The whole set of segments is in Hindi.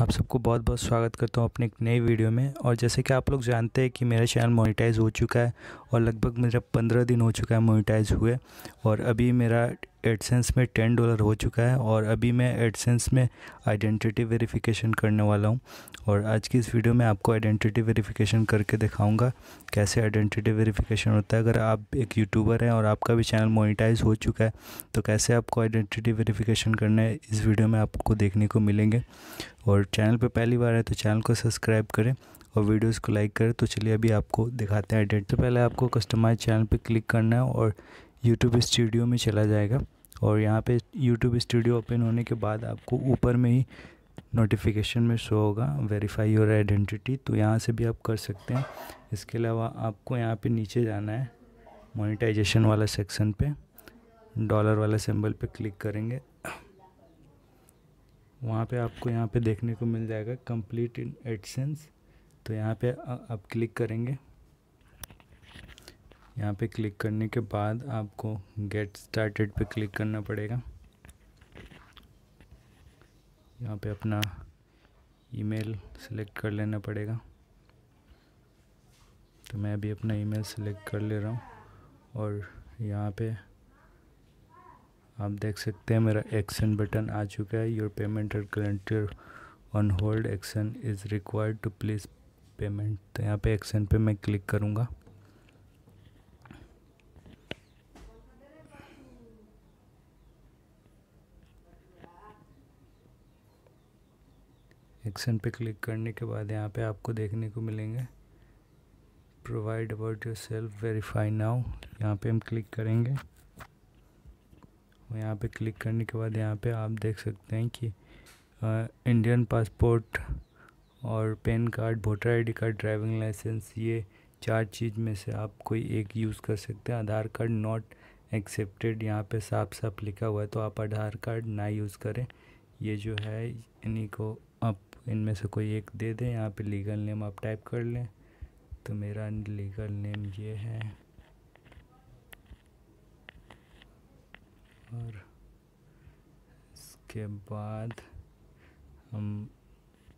आप सबको बहुत बहुत स्वागत करता हूँ अपने एक नई वीडियो में और जैसे कि आप लोग जानते हैं कि मेरा चैनल मोनेटाइज हो चुका है और लगभग मेरा पंद्रह दिन हो चुका है मोनेटाइज हुए और अभी मेरा एडसेंस में टेन डॉलर हो चुका है और अभी मैं एडसेंस में आइडेंटिटी वेरिफिकेशन करने वाला हूँ और आज की इस वीडियो में आपको आइडेंटिटी वेरिफिकेशन करके दिखाऊंगा कैसे आइडेंटिटी वेरिफिकेशन होता है अगर आप एक यूट्यूबर हैं और आपका भी चैनल मोनिटाइज हो चुका है तो कैसे आपको आइडेंटिटी वेरिफिकेशन करना है इस वीडियो में आपको देखने को मिलेंगे और चैनल पर पहली बार है तो चैनल को सब्सक्राइब करें और वीडियोस को लाइक करें तो चलिए अभी आपको दिखाते हैं एडिट तो पहले आपको कस्टमाइज चैनल पे क्लिक करना है और यूट्यूब स्टूडियो में चला जाएगा और यहाँ पे यूट्यूब स्टूडियो ओपन होने के बाद आपको ऊपर में ही नोटिफिकेशन में शो होगा वेरीफाई योर आइडेंटिटी तो यहाँ से भी आप कर सकते हैं इसके अलावा आपको यहाँ पे नीचे जाना है मोनिटाइजेशन वाला सेक्शन पे डॉलर वाला सिंबल पे क्लिक करेंगे वहाँ पे आपको यहाँ पे देखने को मिल जाएगा कंप्लीट इन एडसेंस तो यहाँ पे आप क्लिक करेंगे यहाँ पे क्लिक करने के बाद आपको गेट स्टार्टेड पे क्लिक करना पड़ेगा यहाँ पे अपना ईमेल सेलेक्ट कर लेना पड़ेगा तो मैं अभी अपना ईमेल सेलेक्ट कर ले रहा हूँ और यहाँ पे आप देख सकते हैं मेरा एक्शन बटन आ चुका है योर पेमेंट और कलेंटर on hold action is required to please payment तो यहाँ पे एक्शन पे मैं क्लिक करूँगा एक्शन पे क्लिक करने के बाद यहाँ पे आपको देखने को मिलेंगे provide about yourself verify now यहाँ पे हम क्लिक करेंगे और यहाँ पे क्लिक करने के बाद यहाँ पे आप देख सकते हैं कि आ, इंडियन पासपोर्ट और PAN card voter ID card driving licence ये चार चीज़ में से आप कोई एक यूज़ कर सकते हैं आधार कार्ड नॉट एक्सेप्टेड यहाँ पे साफ साफ लिखा हुआ है तो आप आधार कार्ड ना यूज़ करें ये जो है इन्हीं को आप इनमें से कोई एक दे दें यहाँ पे लीगल नेम आप टाइप कर लें तो मेरा लीगल नेम ये है और इसके बाद हम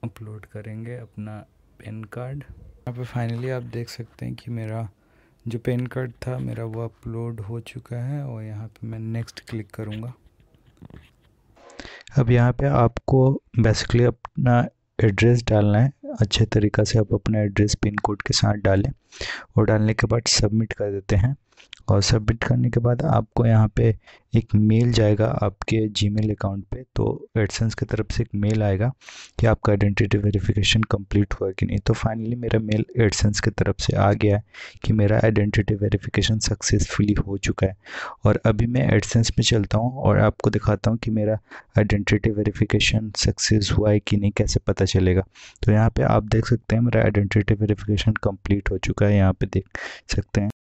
अपलोड करेंगे अपना पेन कार्ड यहाँ पे फाइनली आप देख सकते हैं कि मेरा जो पेन कार्ड था मेरा वो अपलोड हो चुका है और यहाँ पे मैं नेक्स्ट क्लिक करूँगा अब यहाँ पे आपको बेसिकली अपना एड्रेस डालना है अच्छे तरीक़ा से आप अपना एड्रेस पिन कोड के साथ डालें और डालने के बाद सबमिट कर देते हैं और सबमिट करने के बाद आपको यहाँ पे एक मेल जाएगा आपके जीमेल अकाउंट पे तो एडसेंस की तरफ से एक मेल आएगा कि आपका आइडेंटिटी वेरिफिकेशन कंप्लीट हुआ कि नहीं तो फाइनली मेरा मेल एडसेंस की तरफ से आ गया है कि मेरा आइडेंटिटी वेरिफिकेशन सक्सेसफुली हो चुका है और अभी मैं एडसेंस में चलता हूँ और आपको दिखाता हूँ कि मेरा आइडेंटिटी वेरीफिकेशन सक्सेस हुआ है कि नहीं कैसे पता चलेगा तो यहाँ पर आप देख सकते हैं मेरा आइडेंटिटी वेरीफिकेशन कम्प्लीट हो चुका है यहाँ पर देख सकते हैं